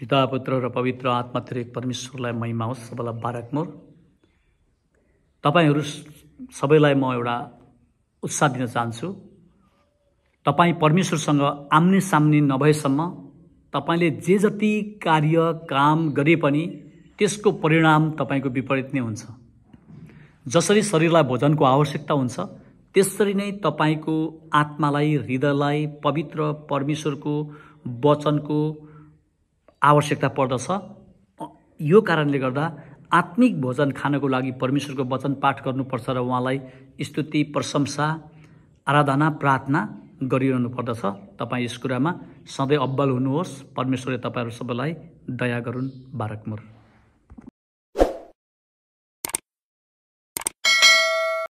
पिता पुत्र र पवित्र आत्मातिरेक परमेश्वरलाई महिमा होस् सबैलाई बारकमोर तपाईँहरू सबैलाई म एउटा उत्साह दिन चाहन्छु तपाईँ परमेश्वरसँग आम्ने सामने नभएसम्म तपाईँले जे जति कार्य काम गरे पनि त्यसको परिणाम तपाईँको विपरीत नै हुन्छ जसरी शरीरलाई भोजनको आवश्यकता हुन्छ त्यसरी नै तपाईँको आत्मालाई हृदयलाई पवित्र परमेश्वरको वचनको आवश्यकता पर्दछ यो कारणले गर्दा आत्मिक भोजन खानको लागि परमेश्वरको वचन पाठ गर्नुपर्छ र उहाँलाई स्तुति प्रशंसा आराधना प्रार्थना गरिरहनु पर्दछ तपाईँ यस कुरामा सधैँ अब्बल हुनुहोस् परमेश्वरले तपाईँहरू सबैलाई दया गरून् बारकमुर